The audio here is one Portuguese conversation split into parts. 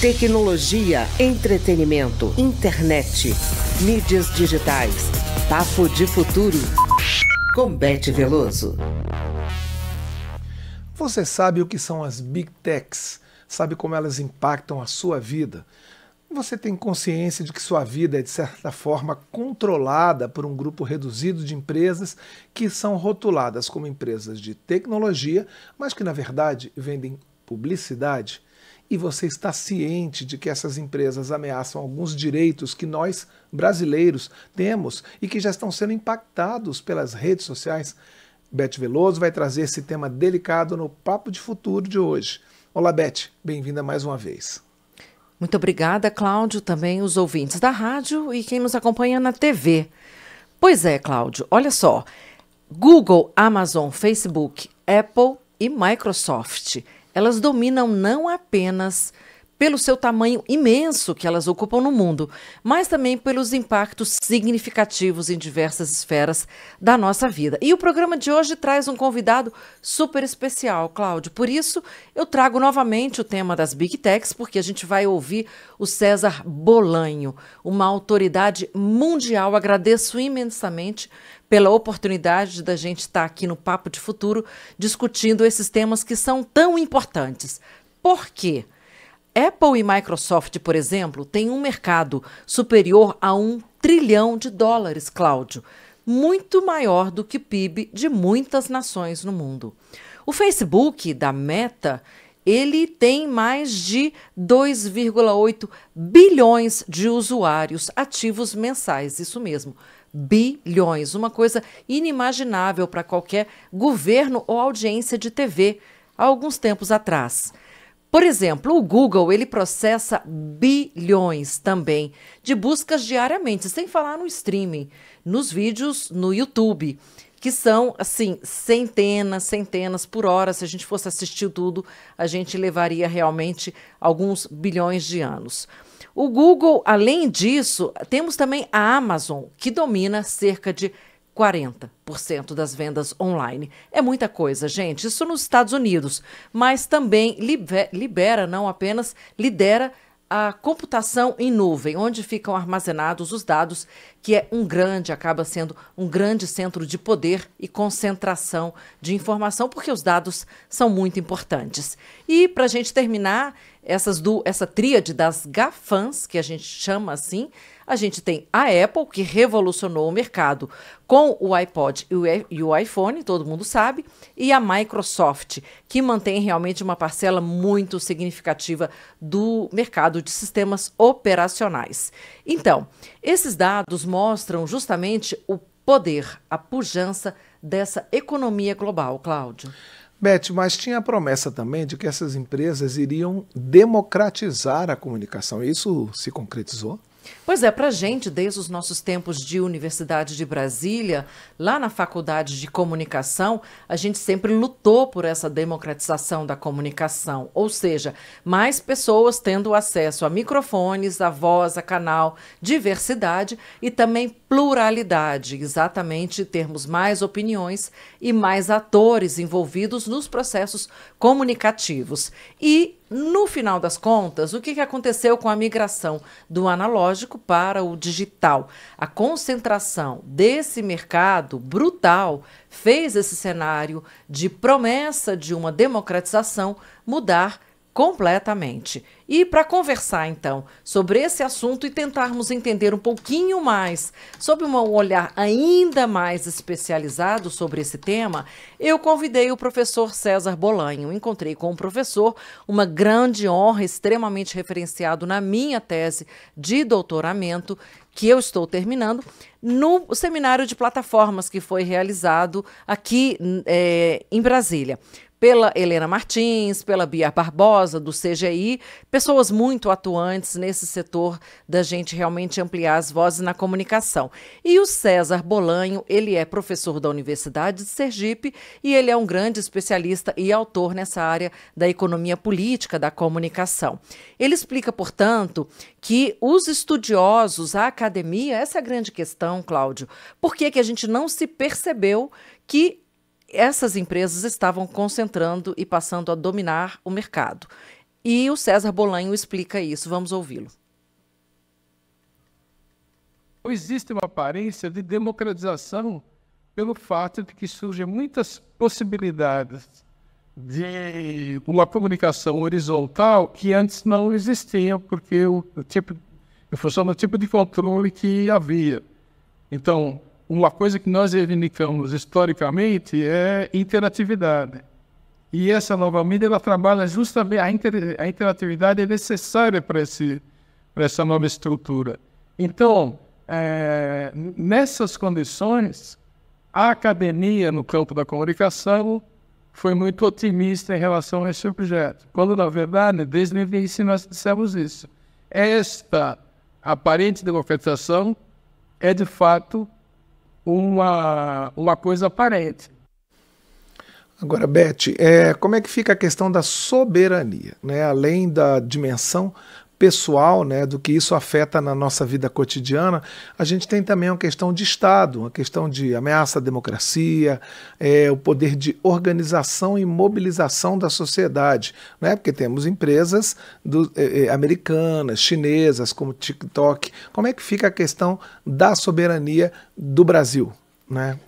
Tecnologia, entretenimento, internet, mídias digitais. Papo de futuro. Com Veloso. Você sabe o que são as Big Techs? Sabe como elas impactam a sua vida? Você tem consciência de que sua vida é, de certa forma, controlada por um grupo reduzido de empresas que são rotuladas como empresas de tecnologia, mas que, na verdade, vendem publicidade? e você está ciente de que essas empresas ameaçam alguns direitos que nós, brasileiros, temos e que já estão sendo impactados pelas redes sociais? Beth Veloso vai trazer esse tema delicado no Papo de Futuro de hoje. Olá, Beth, bem-vinda mais uma vez. Muito obrigada, Cláudio, também os ouvintes da rádio e quem nos acompanha na TV. Pois é, Cláudio, olha só. Google, Amazon, Facebook, Apple e Microsoft elas dominam não apenas pelo seu tamanho imenso que elas ocupam no mundo, mas também pelos impactos significativos em diversas esferas da nossa vida. E o programa de hoje traz um convidado super especial, Cláudio. Por isso, eu trago novamente o tema das Big Techs, porque a gente vai ouvir o César Bolanho, uma autoridade mundial. Agradeço imensamente pela oportunidade da gente estar aqui no Papo de Futuro discutindo esses temas que são tão importantes. Por quê? Apple e Microsoft, por exemplo, têm um mercado superior a um trilhão de dólares, Cláudio, muito maior do que o PIB de muitas nações no mundo. O Facebook da Meta, ele tem mais de 2,8 bilhões de usuários ativos mensais, isso mesmo. Bilhões, uma coisa inimaginável para qualquer governo ou audiência de TV há alguns tempos atrás. Por exemplo, o Google ele processa bilhões também de buscas diariamente, sem falar no streaming, nos vídeos no YouTube, que são assim centenas, centenas por hora. Se a gente fosse assistir tudo, a gente levaria realmente alguns bilhões de anos. O Google, além disso, temos também a Amazon, que domina cerca de 40% das vendas online. É muita coisa, gente. Isso nos Estados Unidos, mas também libera, não apenas lidera a computação em nuvem, onde ficam armazenados os dados que é um grande, acaba sendo um grande centro de poder e concentração de informação, porque os dados são muito importantes. E para a gente terminar, essas do, essa tríade das GAFANs, que a gente chama assim, a gente tem a Apple, que revolucionou o mercado com o iPod e o iPhone, todo mundo sabe, e a Microsoft, que mantém realmente uma parcela muito significativa do mercado de sistemas operacionais. Então, esses dados mostram justamente o poder, a pujança dessa economia global, Cláudio. Beth, mas tinha a promessa também de que essas empresas iriam democratizar a comunicação. Isso se concretizou? Pois é, para gente, desde os nossos tempos de Universidade de Brasília, lá na Faculdade de Comunicação, a gente sempre lutou por essa democratização da comunicação, ou seja, mais pessoas tendo acesso a microfones, a voz, a canal, diversidade e também pluralidade, exatamente termos mais opiniões e mais atores envolvidos nos processos comunicativos. E no final das contas, o que aconteceu com a migração do analógico para o digital? A concentração desse mercado brutal fez esse cenário de promessa de uma democratização mudar completamente. E para conversar então sobre esse assunto e tentarmos entender um pouquinho mais, sobre um olhar ainda mais especializado sobre esse tema, eu convidei o professor César Bolanho. Encontrei com o professor, uma grande honra, extremamente referenciado na minha tese de doutoramento, que eu estou terminando, no seminário de plataformas que foi realizado aqui é, em Brasília pela Helena Martins, pela Bia Barbosa, do CGI, pessoas muito atuantes nesse setor da gente realmente ampliar as vozes na comunicação. E o César Bolanho, ele é professor da Universidade de Sergipe e ele é um grande especialista e autor nessa área da economia política da comunicação. Ele explica, portanto, que os estudiosos, a academia, essa é a grande questão, Cláudio, por que, que a gente não se percebeu que essas empresas estavam concentrando e passando a dominar o mercado. E o César Bolanho explica isso. Vamos ouvi-lo. Existe uma aparência de democratização pelo fato de que surgem muitas possibilidades de uma comunicação horizontal que antes não existia, porque o tipo, em função tipo de controle que havia. Então, uma coisa que nós reivindicamos historicamente é interatividade. E essa nova mídia ela trabalha justamente a, inter, a interatividade é necessária para esse para essa nova estrutura. Então, é, nessas condições, a academia no campo da comunicação foi muito otimista em relação a esse objeto, quando na verdade desde o início nós dissemos isso. Esta aparente democratização é de fato uma, uma coisa aparente. Agora, Beth, é, como é que fica a questão da soberania? Né? Além da dimensão pessoal, né, do que isso afeta na nossa vida cotidiana, a gente tem também uma questão de Estado, uma questão de ameaça à democracia, é, o poder de organização e mobilização da sociedade, né, porque temos empresas do, é, é americanas, chinesas, como TikTok. Como é que fica a questão da soberania do Brasil, né?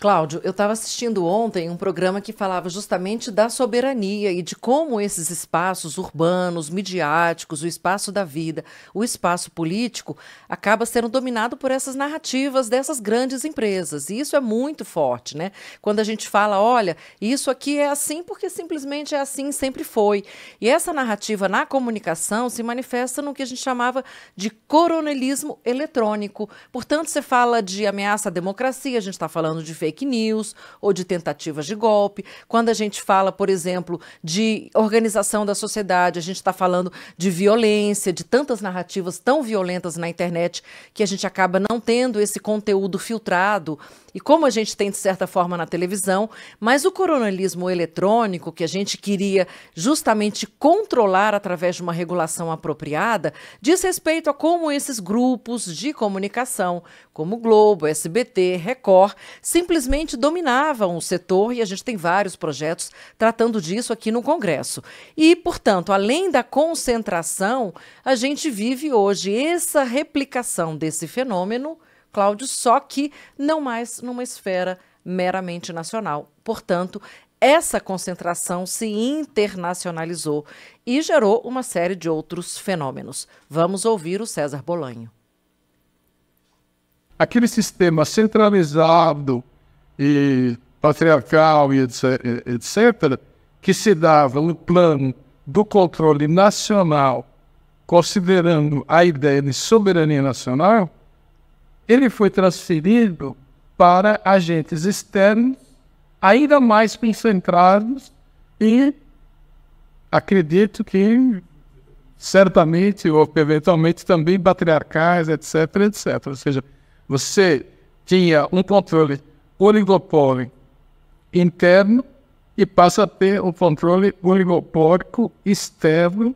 Cláudio, eu estava assistindo ontem um programa que falava justamente da soberania e de como esses espaços urbanos, midiáticos, o espaço da vida, o espaço político, acaba sendo dominado por essas narrativas dessas grandes empresas. E isso é muito forte, né? Quando a gente fala, olha, isso aqui é assim porque simplesmente é assim, sempre foi. E essa narrativa na comunicação se manifesta no que a gente chamava de coronelismo eletrônico. Portanto, você fala de ameaça à democracia, a gente está falando de fake news ou de tentativas de golpe. Quando a gente fala, por exemplo, de organização da sociedade, a gente está falando de violência, de tantas narrativas tão violentas na internet que a gente acaba não tendo esse conteúdo filtrado e como a gente tem de certa forma na televisão, mas o coronelismo eletrônico, que a gente queria justamente controlar através de uma regulação apropriada, diz respeito a como esses grupos de comunicação, como Globo, SBT, Record, simplesmente dominavam o setor e a gente tem vários projetos tratando disso aqui no Congresso. E, portanto, além da concentração, a gente vive hoje essa replicação desse fenômeno Cláudio, só que não mais numa esfera meramente nacional. Portanto, essa concentração se internacionalizou e gerou uma série de outros fenômenos. Vamos ouvir o César Bolanho. Aquele sistema centralizado e patriarcal e etc., que se dava no plano do controle nacional, considerando a ideia de soberania nacional, ele foi transferido para agentes externos, ainda mais concentrados e acredito que certamente ou eventualmente também patriarcais, etc, etc. Ou seja, você tinha um controle oligopólio interno e passa a ter um controle oligopólico externo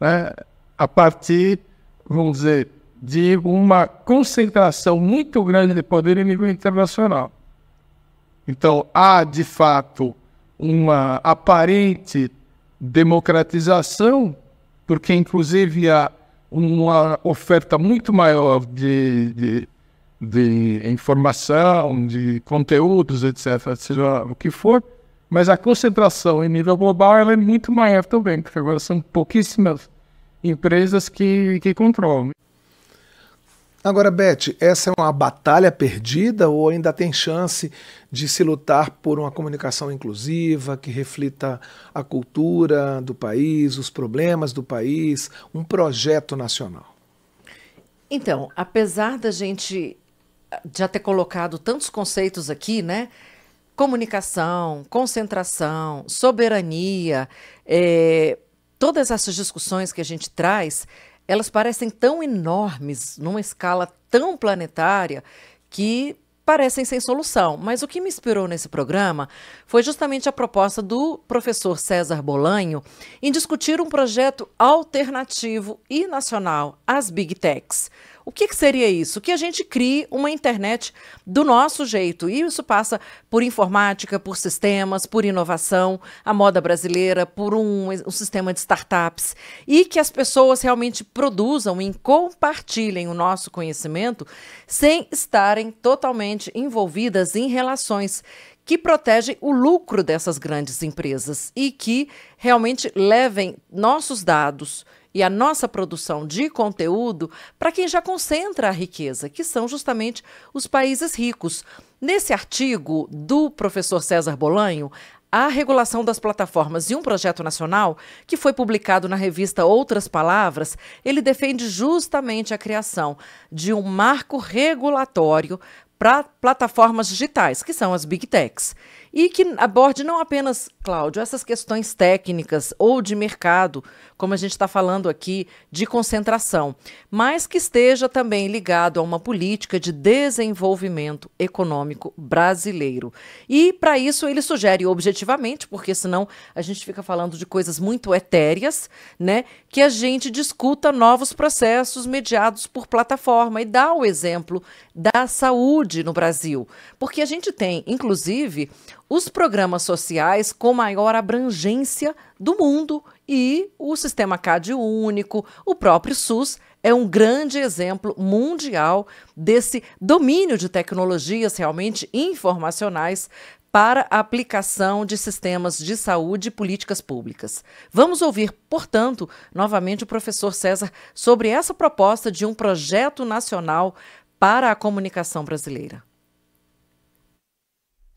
né, a partir, vamos dizer, de uma concentração muito grande de poder em nível internacional. Então, há, de fato, uma aparente democratização, porque, inclusive, há uma oferta muito maior de, de, de informação, de conteúdos, etc., seja o que for, mas a concentração em nível global é muito maior também, porque agora são pouquíssimas empresas que, que controlam. Agora, Beth, essa é uma batalha perdida ou ainda tem chance de se lutar por uma comunicação inclusiva que reflita a cultura do país, os problemas do país, um projeto nacional? Então, apesar da gente já ter colocado tantos conceitos aqui, né? Comunicação, concentração, soberania, é, todas essas discussões que a gente traz elas parecem tão enormes, numa escala tão planetária, que parecem sem solução. Mas o que me inspirou nesse programa foi justamente a proposta do professor César Bolanho em discutir um projeto alternativo e nacional às Big Techs. O que, que seria isso? Que a gente crie uma internet do nosso jeito. E isso passa por informática, por sistemas, por inovação, a moda brasileira, por um, um sistema de startups. E que as pessoas realmente produzam e compartilhem o nosso conhecimento sem estarem totalmente envolvidas em relações que protegem o lucro dessas grandes empresas e que realmente levem nossos dados e a nossa produção de conteúdo para quem já concentra a riqueza, que são justamente os países ricos. Nesse artigo do professor César Bolanho, a regulação das plataformas e um projeto nacional, que foi publicado na revista Outras Palavras, ele defende justamente a criação de um marco regulatório para plataformas digitais, que são as big techs e que aborde não apenas, Cláudio, essas questões técnicas ou de mercado, como a gente está falando aqui, de concentração, mas que esteja também ligado a uma política de desenvolvimento econômico brasileiro. E, para isso, ele sugere objetivamente, porque senão a gente fica falando de coisas muito etéreas, né, que a gente discuta novos processos mediados por plataforma e dá o exemplo da saúde no Brasil. Porque a gente tem, inclusive, os programas sociais com maior abrangência do mundo e o sistema CAD único, o próprio SUS, é um grande exemplo mundial desse domínio de tecnologias realmente informacionais para a aplicação de sistemas de saúde e políticas públicas. Vamos ouvir, portanto, novamente o professor César sobre essa proposta de um projeto nacional para a comunicação brasileira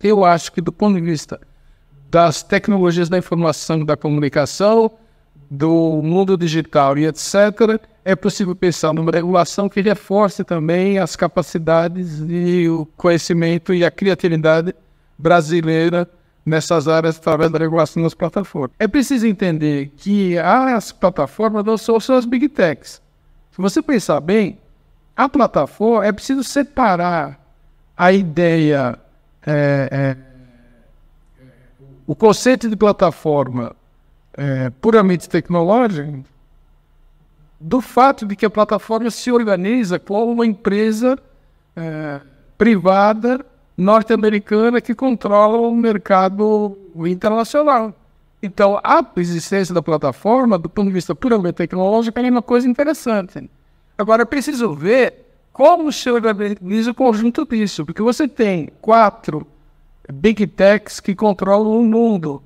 eu acho que do ponto de vista das tecnologias da informação e da comunicação, do mundo digital e etc., é possível pensar numa regulação que reforce também as capacidades e o conhecimento e a criatividade brasileira nessas áreas através da regulação das plataformas. É preciso entender que as plataformas não são só as big techs. Se você pensar bem, a plataforma é preciso separar a ideia é, é, o conceito de plataforma é, puramente tecnológica do fato de que a plataforma se organiza como uma empresa é, privada norte-americana que controla o mercado internacional. Então, a existência da plataforma, do ponto de vista puramente tecnológico, é uma coisa interessante. Agora, é preciso ver como se organiza o conjunto disso? Porque você tem quatro big techs que controlam o mundo.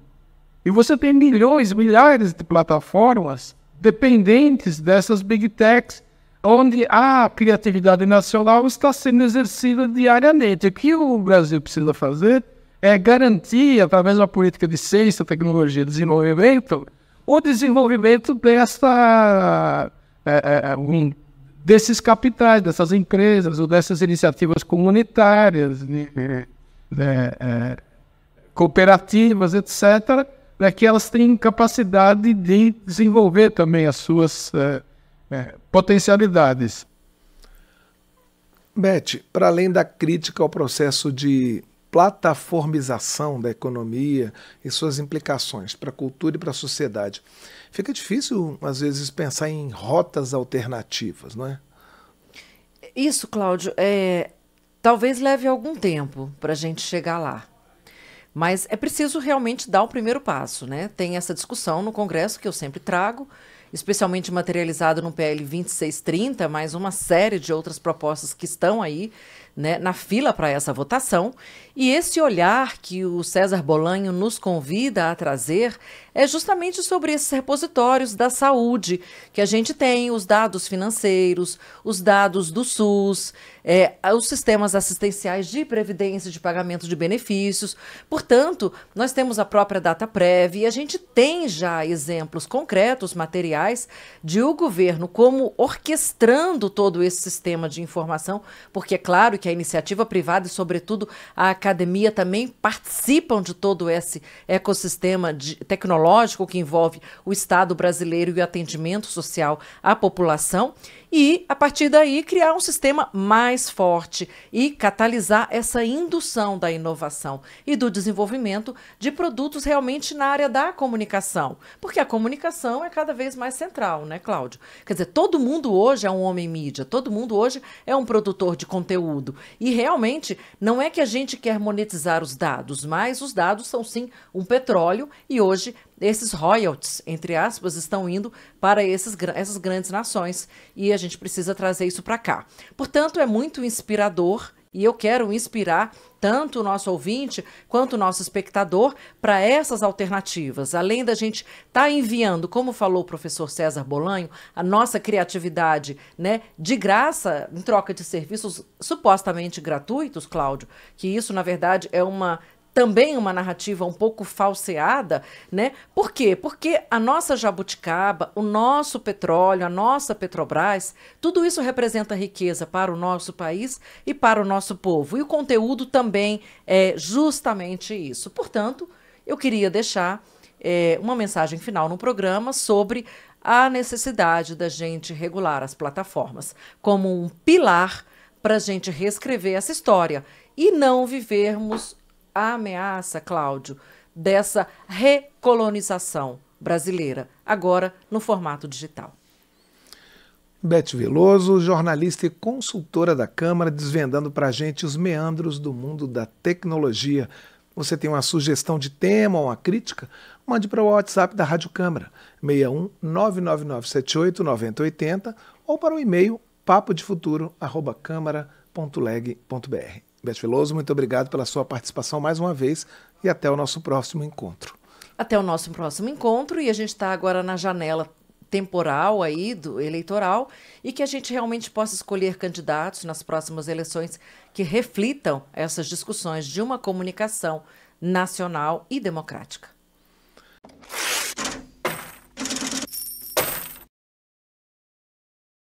E você tem milhões, milhares de plataformas dependentes dessas big techs, onde a criatividade nacional está sendo exercida diariamente. O que o Brasil precisa fazer é garantir, através da política de ciência, tecnologia e desenvolvimento, o desenvolvimento dessa. É, eh, é, eh, um, desses capitais, dessas empresas ou dessas iniciativas comunitárias, né, né é, cooperativas, etc., né, que elas têm capacidade de desenvolver também as suas é, é, potencialidades. Beth, para além da crítica ao processo de plataformização da economia e suas implicações para a cultura e para a sociedade, fica difícil, às vezes, pensar em rotas alternativas, não é? Isso, Cláudio, é, talvez leve algum tempo para a gente chegar lá. Mas é preciso realmente dar o primeiro passo, né? Tem essa discussão no Congresso que eu sempre trago, especialmente materializado no PL 2630, mais uma série de outras propostas que estão aí né, na fila para essa votação. E esse olhar que o César Bolanho nos convida a trazer é justamente sobre esses repositórios da saúde, que a gente tem os dados financeiros, os dados do SUS, é, os sistemas assistenciais de previdência de pagamento de benefícios. Portanto, nós temos a própria DataPrev e a gente tem já exemplos concretos, materiais, de o governo como orquestrando todo esse sistema de informação, porque é claro que que a iniciativa privada e, sobretudo, a academia também participam de todo esse ecossistema de, tecnológico que envolve o Estado brasileiro e o atendimento social à população e, a partir daí, criar um sistema mais forte e catalisar essa indução da inovação e do desenvolvimento de produtos realmente na área da comunicação. Porque a comunicação é cada vez mais central, né, Cláudio? Quer dizer, todo mundo hoje é um homem mídia, todo mundo hoje é um produtor de conteúdo. E realmente não é que a gente quer monetizar os dados, mas os dados são sim um petróleo e hoje esses royalties, entre aspas, estão indo para esses, essas grandes nações e a gente precisa trazer isso para cá. Portanto, é muito inspirador e eu quero inspirar tanto o nosso ouvinte quanto o nosso espectador para essas alternativas. Além da gente estar tá enviando, como falou o professor César Bolanho, a nossa criatividade, né, de graça, em troca de serviços supostamente gratuitos, Cláudio, que isso na verdade é uma também uma narrativa um pouco falseada, né? Por quê? Porque a nossa jabuticaba, o nosso petróleo, a nossa Petrobras, tudo isso representa riqueza para o nosso país e para o nosso povo. E o conteúdo também é justamente isso. Portanto, eu queria deixar é, uma mensagem final no programa sobre a necessidade da gente regular as plataformas como um pilar para a gente reescrever essa história e não vivermos a ameaça, Cláudio, dessa recolonização brasileira, agora no formato digital. Beth Veloso, jornalista e consultora da Câmara, desvendando para a gente os meandros do mundo da tecnologia. Você tem uma sugestão de tema ou uma crítica? Mande para o WhatsApp da Rádio Câmara, 61 99978 9080 ou para o e-mail papodefuturo.câmara.leg.br. Beth Veloso, muito obrigado pela sua participação mais uma vez e até o nosso próximo encontro. Até o nosso próximo encontro e a gente está agora na janela temporal aí do eleitoral e que a gente realmente possa escolher candidatos nas próximas eleições que reflitam essas discussões de uma comunicação nacional e democrática.